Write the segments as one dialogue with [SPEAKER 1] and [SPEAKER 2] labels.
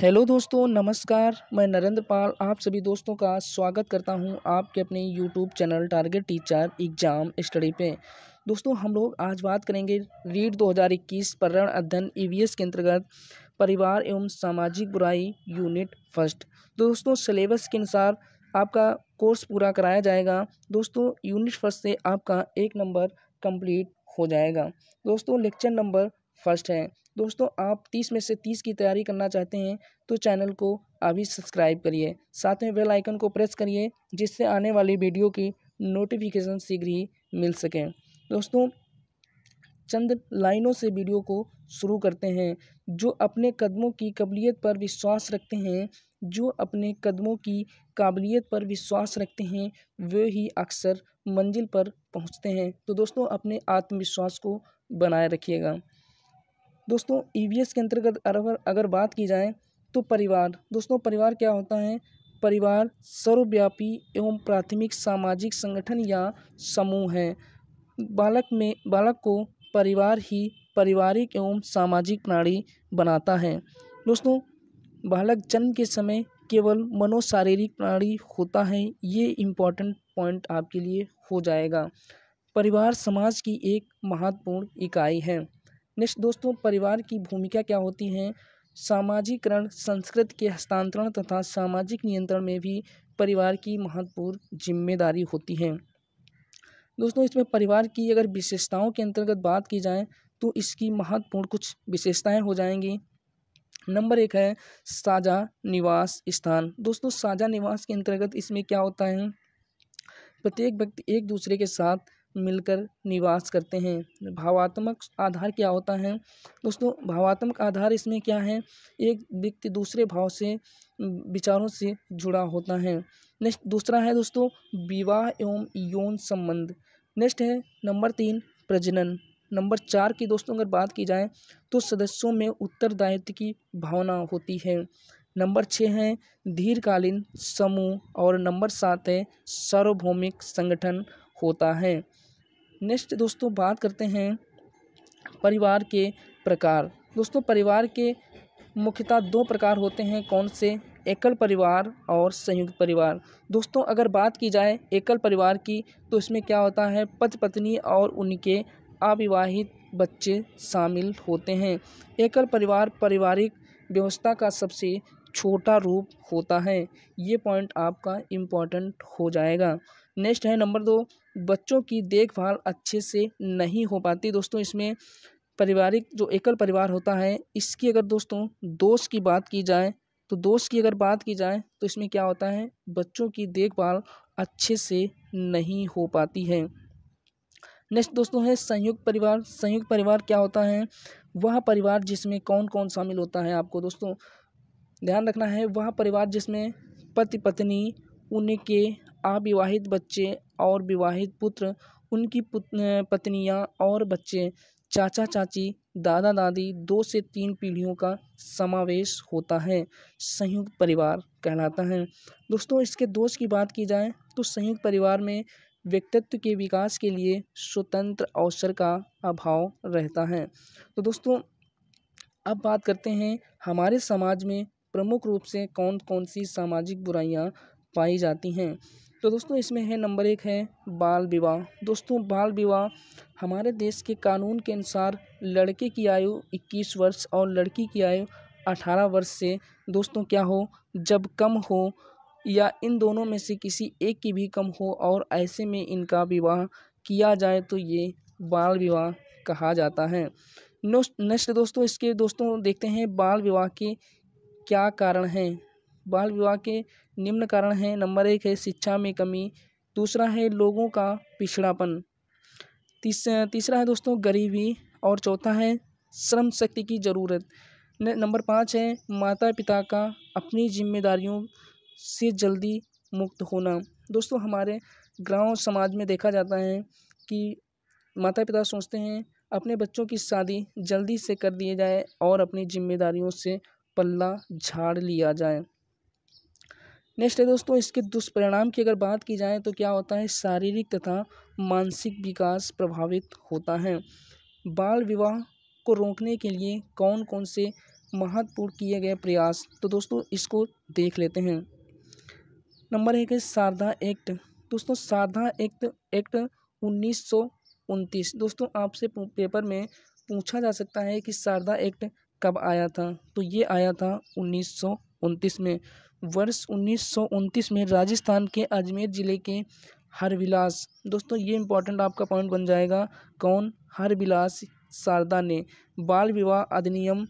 [SPEAKER 1] hello दोस्तों नमस्कार मैं नरेंद्र पाल आप सभी दोस्तों का स्वागत करता हूं आपके अपने YouTube channel target teacher exam study पे दोस्तों हम लोग आज बात करेंगे रीड 2021 पर्यावरण अध्ययन ई e के अंतर्गत परिवार एवं सामाजिक बुराई यूनिट फर्स्ट दोस्तों सिलेबस के अनुसार आपका कोर्स पूरा कराया जाएगा दोस्तों यूनिट फर्स्ट से आपका एक नंबर कम्प्लीट हो जाएगा दोस्तों लेक्चर नंबर फर्स्ट है दोस्तों आप तीस में से तीस की तैयारी करना चाहते हैं तो चैनल को अभी सब्सक्राइब करिए साथ में बेल आइकन को प्रेस करिए जिससे आने वाली वीडियो की नोटिफिकेशन शीघ्र ही मिल सकें दोस्तों चंद लाइनों से वीडियो को शुरू करते हैं जो अपने कदमों की कबलीत पर विश्वास रखते हैं जो अपने कदमों की काबिलियत पर विश्वास रखते हैं वे ही अक्सर मंजिल पर पहुंचते हैं तो दोस्तों अपने आत्मविश्वास को बनाए रखिएगा दोस्तों ई e के अंतर्गत अगर अगर बात की जाए तो परिवार दोस्तों परिवार क्या होता है परिवार सर्वव्यापी एवं प्राथमिक सामाजिक संगठन या समूह है बालक में बालक को परिवार ही पारिवारिक एवं सामाजिक प्राणी बनाता है दोस्तों बालक जन्म के समय केवल मनोशारीरिक प्राणी होता है ये इम्पॉर्टेंट पॉइंट आपके लिए हो जाएगा परिवार समाज की एक महत्वपूर्ण इकाई है नेक्स्ट दोस्तों परिवार की भूमिका क्या होती है सामाजिकरण संस्कृत के हस्तांतरण तथा सामाजिक नियंत्रण में भी परिवार की महत्वपूर्ण जिम्मेदारी होती है दोस्तों इसमें परिवार की अगर विशेषताओं के अंतर्गत बात की जाए तो इसकी महत्वपूर्ण कुछ विशेषताएं हो जाएंगी नंबर एक है साझा निवास स्थान दोस्तों साझा निवास के अंतर्गत इसमें क्या होता है प्रत्येक व्यक्ति एक दूसरे के साथ मिलकर निवास करते हैं भावात्मक आधार क्या होता है दोस्तों भावात्मक आधार इसमें क्या है एक व्यक्ति दूसरे भाव से विचारों से जुड़ा होता है नेक्स्ट दूसरा है दोस्तों विवाह एवं यौन संबंध नेक्स्ट है नंबर तीन प्रजनन नंबर चार की दोस्तों अगर बात की जाए तो सदस्यों में उत्तरदायित्व की भावना होती है नंबर छः है दीर्घकालीन समूह और नंबर सात है सार्वभौमिक संगठन होता है नेक्स्ट दोस्तों बात करते हैं परिवार के प्रकार दोस्तों परिवार के मुख्यतः दो प्रकार होते हैं कौन से एकल परिवार और संयुक्त परिवार दोस्तों अगर बात की जाए एकल परिवार की तो इसमें क्या होता है पति पत्नी और उनके अविवाहित बच्चे शामिल होते हैं एकल परिवार पारिवारिक व्यवस्था का सबसे छोटा रूप होता है ये पॉइंट आपका इम्पॉर्टेंट हो जाएगा नेक्स्ट है नंबर दो बच्चों की देखभाल अच्छे से नहीं हो पाती दोस्तों इसमें पारिवारिक जो एकल परिवार होता है इसकी अगर दोस्तों दोष की बात की जाए तो दोष की अगर बात की जाए तो इसमें क्या होता है बच्चों की देखभाल अच्छे से नहीं हो पाती है नेक्स्ट दोस्तों है संयुक्त परिवार संयुक्त परिवार क्या होता है वह परिवार जिसमें कौन कौन शामिल होता है आपको दोस्तों ध्यान रखना है वह परिवार जिसमें पति पत्नी उनके अविवाहित बच्चे और विवाहित पुत्र उनकी पत्नियां और बच्चे चाचा चाची दादा दादी दो से तीन पीढ़ियों का समावेश होता है संयुक्त परिवार कहलाता है दोस्तों इसके दोष की बात की जाए तो संयुक्त परिवार में व्यक्तित्व के विकास के लिए स्वतंत्र अवसर का अभाव रहता है तो दोस्तों अब बात करते हैं हमारे समाज में प्रमुख रूप से कौन कौन सी सामाजिक बुराइयाँ पाई जाती हैं तो दोस्तों इसमें है नंबर एक है बाल विवाह दोस्तों बाल विवाह हमारे देश के कानून के अनुसार लड़के की आयु 21 वर्ष और लड़की की आयु 18 वर्ष से दोस्तों क्या हो जब कम हो या इन दोनों में से किसी एक की भी कम हो और ऐसे में इनका विवाह किया जाए तो ये बाल विवाह कहा जाता है नेक्स्ट दोस्तों इसके दोस्तों देखते हैं बाल विवाह के क्या कारण हैं बाल विवाह के निम्न कारण है नंबर एक है शिक्षा में कमी दूसरा है लोगों का पिछड़ापन तीस तीसरा है दोस्तों गरीबी और चौथा है श्रम शक्ति की ज़रूरत नंबर पाँच है माता पिता का अपनी जिम्मेदारियों से जल्दी मुक्त होना दोस्तों हमारे गांव समाज में देखा जाता है कि माता पिता सोचते हैं अपने बच्चों की शादी जल्दी से कर दिए जाए और अपनी जिम्मेदारियों से पल्ला झाड़ लिया जाए नेक्स्ट है दोस्तों इसके दुष्परिणाम की अगर बात की जाए तो क्या होता है शारीरिक तथा मानसिक विकास प्रभावित होता है बाल विवाह को रोकने के लिए कौन कौन से महत्वपूर्ण किए गए प्रयास तो दोस्तों इसको देख लेते हैं नंबर एक है शारदा एक्ट दोस्तों शारदा एक्ट एक्ट उन्नीस दोस्तों आपसे पेपर में पूछा जा सकता है कि शारदा एक्ट कब आया था तो ये आया था उन्नीस में वर्ष उन्नीस में राजस्थान के अजमेर ज़िले के हरविलास दोस्तों ये इम्पोर्टेंट आपका पॉइंट बन जाएगा कौन हरविलास शारदा ने बाल विवाह अधिनियम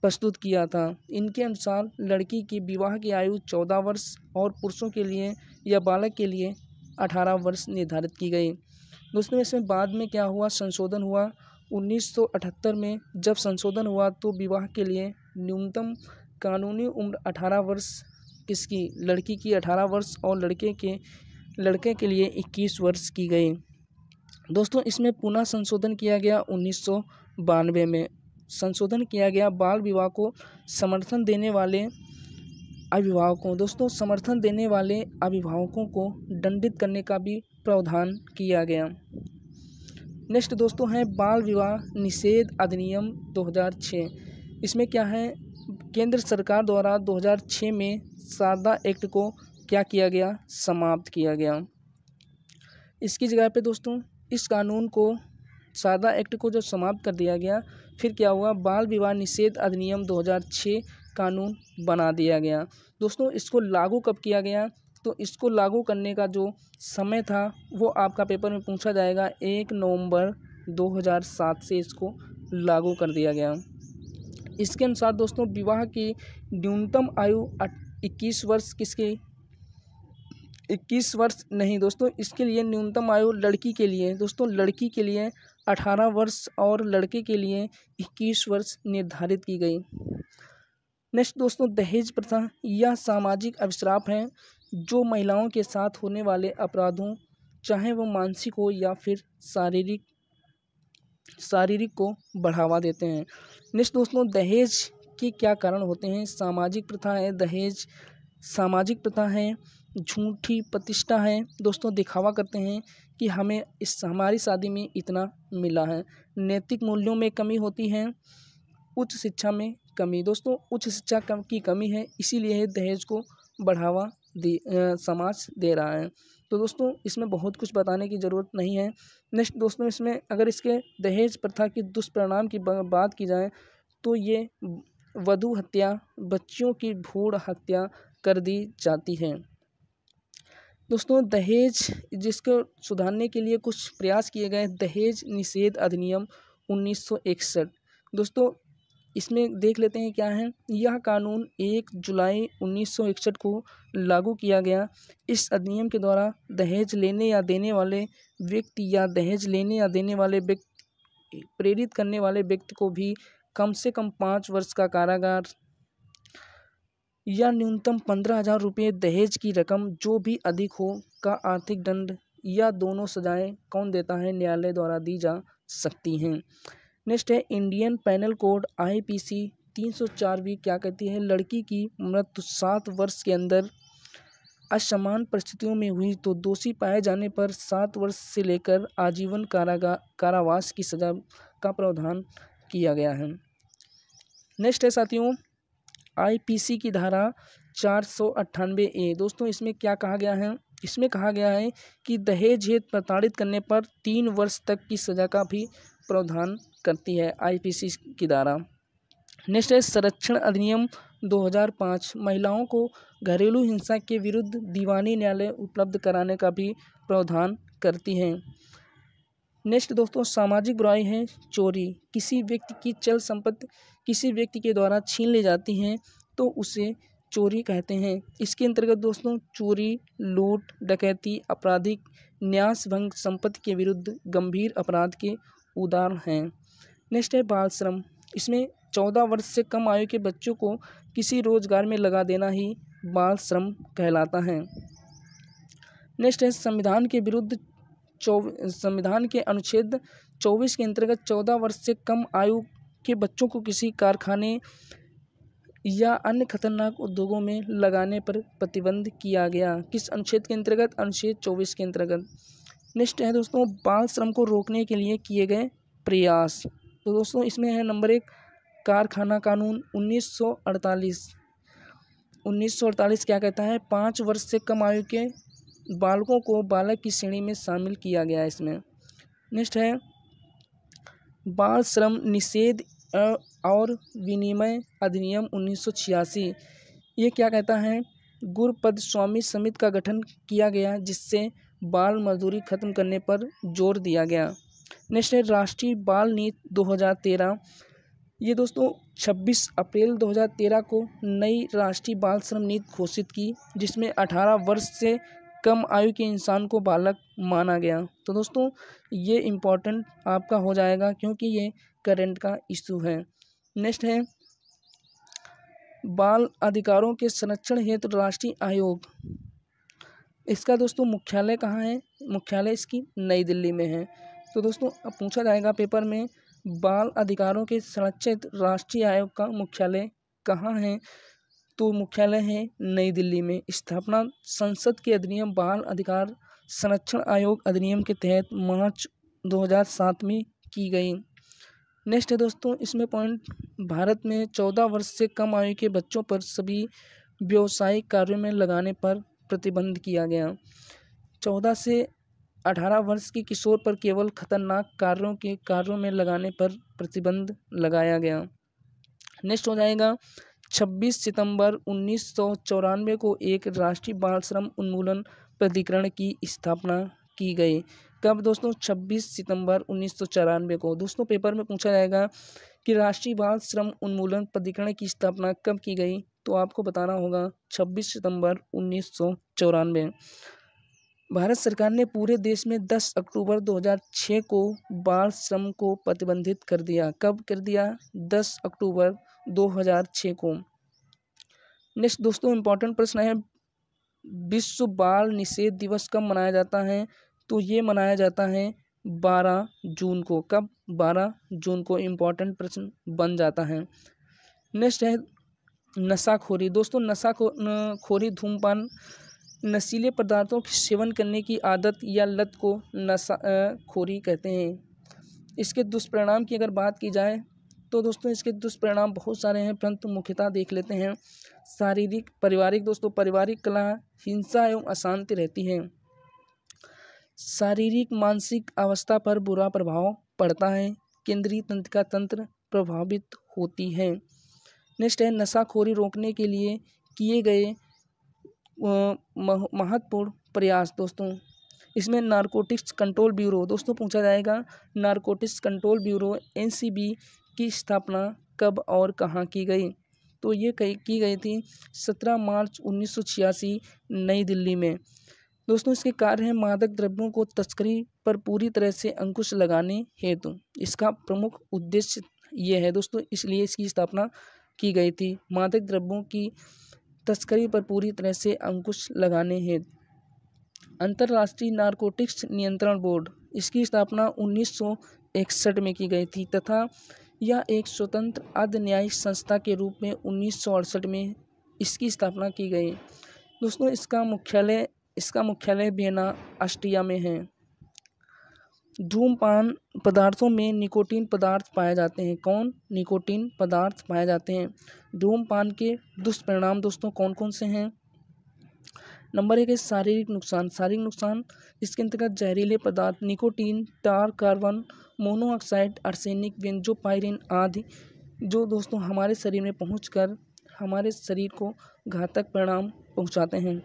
[SPEAKER 1] प्रस्तुत किया था इनके अनुसार लड़की की विवाह की आयु चौदह वर्ष और पुरुषों के लिए या बालक के लिए अठारह वर्ष निर्धारित की गई दोस्तों इसमें बाद में क्या हुआ संशोधन हुआ 1978 में जब संशोधन हुआ तो विवाह के लिए न्यूनतम कानूनी उम्र अठारह वर्ष किसकी लड़की की अठारह वर्ष और लड़के के लड़के के लिए इक्कीस वर्ष की गई दोस्तों इसमें पुनः संशोधन किया गया उन्नीस में संशोधन किया गया बाल विवाह को समर्थन देने वाले अभिभावकों दोस्तों समर्थन देने वाले अभिभावकों को दंडित करने का भी प्रावधान किया गया नेक्स्ट दोस्तों है बाल विवाह निषेध अधिनियम 2006 इसमें क्या है केंद्र सरकार द्वारा 2006 में शारदा एक्ट को क्या किया गया समाप्त किया गया इसकी जगह पे दोस्तों इस कानून को शारदा एक्ट को जब समाप्त कर दिया गया फिर क्या हुआ बाल विवाह निषेध अधिनियम 2006 कानून बना दिया गया दोस्तों इसको लागू कब किया गया तो इसको लागू करने का जो समय था वो आपका पेपर में पूछा जाएगा एक नवम्बर दो से इसको लागू कर दिया गया इसके अनुसार दोस्तों विवाह की न्यूनतम आयु इक्कीस वर्ष किसकी इक्कीस वर्ष नहीं दोस्तों इसके लिए न्यूनतम आयु लड़की के लिए दोस्तों लड़की के लिए अठारह वर्ष और लड़के के लिए इक्कीस वर्ष निर्धारित की गई नेक्स्ट दोस्तों दहेज प्रथा यह सामाजिक अभिश्राप है जो महिलाओं के साथ होने वाले अपराधों चाहे वो मानसिक हो या फिर शारीरिक शारीरिक को बढ़ावा देते हैं नेक्स्ट दोस्तों दहेज के क्या कारण होते हैं सामाजिक प्रथा है दहेज सामाजिक प्रथा है झूठी प्रतिष्ठा है दोस्तों दिखावा करते हैं कि हमें इस हमारी शादी में इतना मिला है नैतिक मूल्यों में कमी होती है उच्च शिक्षा में कमी दोस्तों उच्च शिक्षा कम की कमी है इसीलिए दहेज को बढ़ावा दी समाज दे रहा है तो दोस्तों इसमें बहुत कुछ बताने की ज़रूरत नहीं है नेक्स्ट दोस्तों इसमें अगर इसके दहेज प्रथा के दुष्परिणाम की बात की जाए तो ये वधु हत्या बच्चियों की भूड़ हत्या कर दी जाती है दोस्तों दहेज जिसको सुधारने के लिए कुछ प्रयास किए गए दहेज निषेध अधिनियम उन्नीस दोस्तों इसमें देख लेते हैं क्या है यह कानून एक जुलाई उन्नीस सौ इकसठ को लागू किया गया इस अधिनियम के द्वारा दहेज लेने या देने वाले व्यक्ति या दहेज लेने या देने वाले व्यक्ति प्रेरित करने वाले व्यक्ति को भी कम से कम पाँच वर्ष का कारागार या न्यूनतम पंद्रह हजार रुपये दहेज की रकम जो भी अधिक हो का आर्थिक दंड या दोनों सजाएं कौन देता है न्यायालय द्वारा दी जा सकती हैं नेक्स्ट है इंडियन पैनल कोड आईपीसी 304 भी क्या कहती है लड़की की मृत्यु सात वर्ष के अंदर असमान परिस्थितियों में हुई तो दोषी पाए जाने पर सात वर्ष से लेकर आजीवन कारागा कारावास की सजा का प्रावधान किया गया है नेक्स्ट है साथियों आईपीसी की धारा चार सौ अट्ठानबे ए दोस्तों इसमें क्या कहा गया है इसमें कहा गया है कि दहेज हेत प्रताड़ित करने पर तीन वर्ष तक की सजा का भी प्रावधान करती है आईपीसी की द्वारा नेक्स्ट है संरक्षण अधिनियम 2005 महिलाओं को घरेलू हिंसा के विरुद्ध दीवानी न्यायालय उपलब्ध कराने का भी प्रावधान करती है नेक्स्ट दोस्तों सामाजिक बुराई है चोरी किसी व्यक्ति की चल संपत्ति किसी व्यक्ति के द्वारा छीन ली जाती है तो उसे चोरी कहते हैं इसके अंतर्गत दोस्तों चोरी लूट डकैती आपराधिक न्यास भंग संपत्ति के विरुद्ध गंभीर अपराध के उदाहरण हैं नेक्स्ट है बाल श्रम इसमें चौदह वर्ष से कम आयु के बच्चों को किसी रोजगार में लगा देना ही बाल श्रम कहलाता है नेक्स्ट है संविधान के विरुद्ध चौ संविधान के अनुच्छेद चौबीस के अंतर्गत चौदह वर्ष से कम आयु के बच्चों को किसी कारखाने या अन्य खतरनाक उद्योगों में लगाने पर प्रतिबंध किया गया किस अनुच्छेद के अंतर्गत अनुच्छेद चौबीस के अंतर्गत नेक्स्ट है दोस्तों बाल श्रम को रोकने के लिए किए गए प्रयास तो दोस्तों इसमें है नंबर एक कारखाना कानून 1948 1948 क्या कहता है पाँच वर्ष से कम आयु के बालकों को बालक की श्रेणी में शामिल किया गया है इसमें नेक्स्ट है बाल श्रम निषेध और विनिमय अधिनियम 1986 ये क्या कहता है गुरुपद स्वामी समिति का गठन किया गया जिससे बाल मजदूरी खत्म करने पर जोर दिया गया नेशनल राष्ट्रीय बाल नीति दो हज़ार तेरह ये दोस्तों 26 अप्रैल 2013 को नई राष्ट्रीय बाल श्रम नीति घोषित की जिसमें 18 वर्ष से कम आयु के इंसान को बालक माना गया तो दोस्तों ये इम्पोर्टेंट आपका हो जाएगा क्योंकि ये करंट का इशू है नेक्स्ट है बाल अधिकारों के संरक्षण हेतु तो राष्ट्रीय आयोग इसका दोस्तों मुख्यालय कहाँ है मुख्यालय इसकी नई दिल्ली में है तो दोस्तों अब पूछा जाएगा पेपर में बाल अधिकारों के संरक्षित राष्ट्रीय आयोग का मुख्यालय कहाँ है तो मुख्यालय है नई दिल्ली में स्थापना संसद के अधिनियम बाल अधिकार संरक्षण आयोग अधिनियम के तहत मार्च 2007 में की गई नेक्स्ट है दोस्तों इसमें पॉइंट भारत में चौदह वर्ष से कम आयु के बच्चों पर सभी व्यावसायिक कार्यों में लगाने पर प्रतिबंध किया गया चौदह से अठारह वर्ष की किशोर पर केवल खतरनाक कार्यों के कार्यों में लगाने पर प्रतिबंध लगाया गया नेक्स्ट हो जाएगा 26 सितंबर उन्नीस को एक राष्ट्रीय बाल श्रम उन्मूलन प्राधिकरण की स्थापना की गई कब दोस्तों 26 सितंबर उन्नीस को दोस्तों पेपर में पूछा जाएगा कि राष्ट्रीय बाल श्रम उन्मूलन प्राधिकरण की स्थापना कब की गई तो आपको बताना होगा 26 सितंबर उन्नीस भारत सरकार ने पूरे देश में 10 अक्टूबर 2006 को बाल श्रम को प्रतिबंधित कर दिया कब कर दिया 10 अक्टूबर 2006 को नेक्स्ट दोस्तों इम्पोर्टेंट प्रश्न है विश्व बाल निषेध दिवस कब मनाया जाता है तो ये मनाया जाता है बारह जून को कब बारह जून को इम्पोर्टेंट प्रश्न बन जाता है नेक्स्ट है नशाखोरी दोस्तों नशा खो, खोरी धूमपान नशीले पदार्थों के सेवन करने की आदत या लत को नशा खोरी कहते हैं इसके दुष्परिणाम की अगर बात की जाए तो दोस्तों इसके दुष्परिणाम बहुत सारे हैं परंतु मुख्यतः देख लेते हैं शारीरिक पारिवारिक दोस्तों पारिवारिक कला हिंसा एवं अशांति रहती है शारीरिक मानसिक अवस्था पर बुरा प्रभाव पड़ता है केंद्रीय तंत्रिका तंत्र प्रभावित होती है नेक्स्ट है नशाखोरी रोकने के लिए किए गए महत्वपूर्ण प्रयास दोस्तों इसमें नारकोटिक्स कंट्रोल ब्यूरो दोस्तों पूछा जाएगा नारकोटिक्स कंट्रोल ब्यूरो एनसीबी की स्थापना कब और कहाँ की गई तो ये की गई थी सत्रह मार्च उन्नीस नई दिल्ली में दोस्तों इसके कार्य हैं मादक द्रव्यों को तस्करी पर पूरी तरह से अंकुश लगाने हेतु इसका प्रमुख उद्देश्य ये है दोस्तों इसलिए इसकी स्थापना की गई थी मादक द्रव्यों की तस्करी पर पूरी तरह से अंकुश लगाने हैं अंतर्राष्ट्रीय नारकोटिक्स नियंत्रण बोर्ड इसकी स्थापना उन्नीस में की गई थी तथा यह एक स्वतंत्र अर्ध न्यायिक संस्था के रूप में उन्नीस में इसकी स्थापना की गई दोस्तों इसका मुख्यालय इसका मुख्यालय बेना ऑस्ट्रिया में है धूमपान पदार्थों में निकोटीन पदार्थ पाए जाते हैं कौन निकोटीन पदार्थ पाए जाते हैं धूमपान के दुष्परिणाम दोस्तों कौन कौन से हैं नंबर एक है शारीरिक नुकसान शारीरिक नुकसान इसके अंतर्गत जहरीले पदार्थ nicotine tar carbon monoxide arsenic benzopyrene आदि जो दोस्तों हमारे शरीर में पहुँच हमारे शरीर को घातक परिणाम पहुंचाते हैं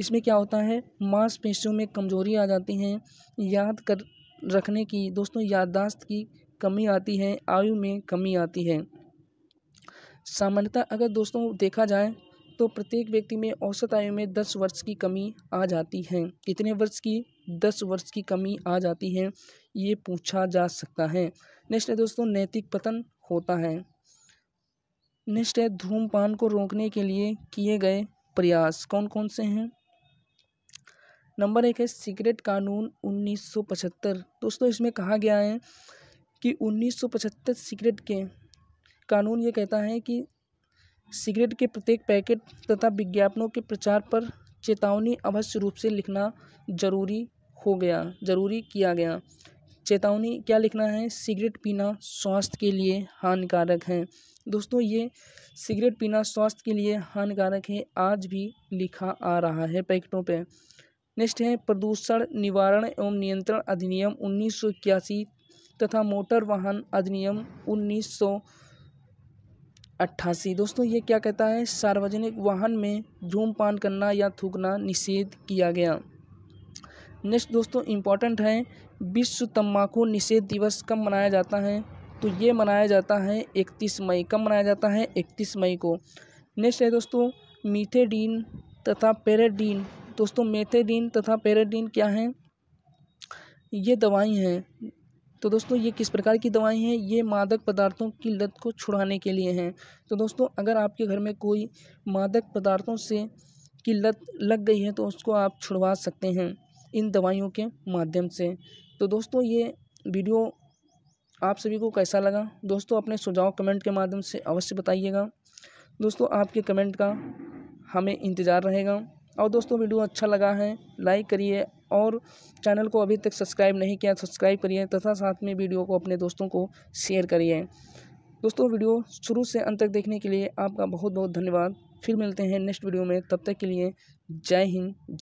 [SPEAKER 1] इसमें क्या होता है मांसपेशियों में कमजोरी आ जाती है याद कर रखने की दोस्तों याददाश्त की कमी आती है आयु में कमी आती है सामान्यतः अगर दोस्तों देखा जाए तो प्रत्येक व्यक्ति में औसत आयु में दस वर्ष की कमी आ जाती है कितने वर्ष की दस वर्ष की कमी आ जाती है ये पूछा जा सकता है नेक्स्ट है दोस्तों नैतिक पतन होता है नेक्स्ट है धूमपान को रोकने के लिए किए गए प्रयास कौन कौन से हैं नंबर एक है सिगरेट कानून उन्नीस सौ पचहत्तर दोस्तों इसमें कहा गया है कि उन्नीस सौ पचहत्तर सिगरेट के कानून ये कहता है कि सिगरेट के प्रत्येक पैकेट तथा विज्ञापनों के प्रचार पर चेतावनी अवश्य रूप से लिखना जरूरी हो गया जरूरी किया गया चेतावनी क्या लिखना है सिगरेट पीना स्वास्थ्य के लिए हानिकारक है दोस्तों ये सिगरेट पीना स्वास्थ्य के लिए हानिकारक है आज भी लिखा आ रहा है पैकेटों पे नेक्स्ट है प्रदूषण निवारण एवं नियंत्रण अधिनियम उन्नीस तथा मोटर वाहन अधिनियम उन्नीस अट्ठासी दोस्तों ये क्या कहता है सार्वजनिक वाहन में धूमपान करना या थूकना निषेध किया गया नेक्स्ट दोस्तों इम्पॉर्टेंट है विश्व तम्बाकू निषेध दिवस कब मनाया जाता है तो ये मनाया जाता है इकतीस मई कब मनाया जाता है इकतीस मई को नेक्स्ट है दोस्तों मीथेडीन तथा पेरेडीन दोस्तों मेथेडीन तथा पेराडीन क्या हैं ये दवाई हैं तो दोस्तों ये किस प्रकार की दवाई हैं ये मादक पदार्थों की लत को छुड़ाने के लिए हैं तो दोस्तों अगर आपके घर में कोई मादक पदार्थों से की लत लग गई है तो उसको आप छुड़वा सकते हैं इन दवाइयों के माध्यम से तो दोस्तों ये वीडियो आप सभी को कैसा लगा दोस्तों अपने सुझाव कमेंट के माध्यम से अवश्य बताइएगा दोस्तों आपके कमेंट का हमें इंतज़ार रहेगा और दोस्तों वीडियो अच्छा लगा है लाइक करिए और चैनल को अभी तक सब्सक्राइब नहीं किया सब्सक्राइब करिए तथा साथ में वीडियो को अपने दोस्तों को शेयर करिए दोस्तों वीडियो शुरू से अंत तक देखने के लिए आपका बहुत बहुत धन्यवाद फिर मिलते हैं नेक्स्ट वीडियो में तब तक के लिए जय हिंद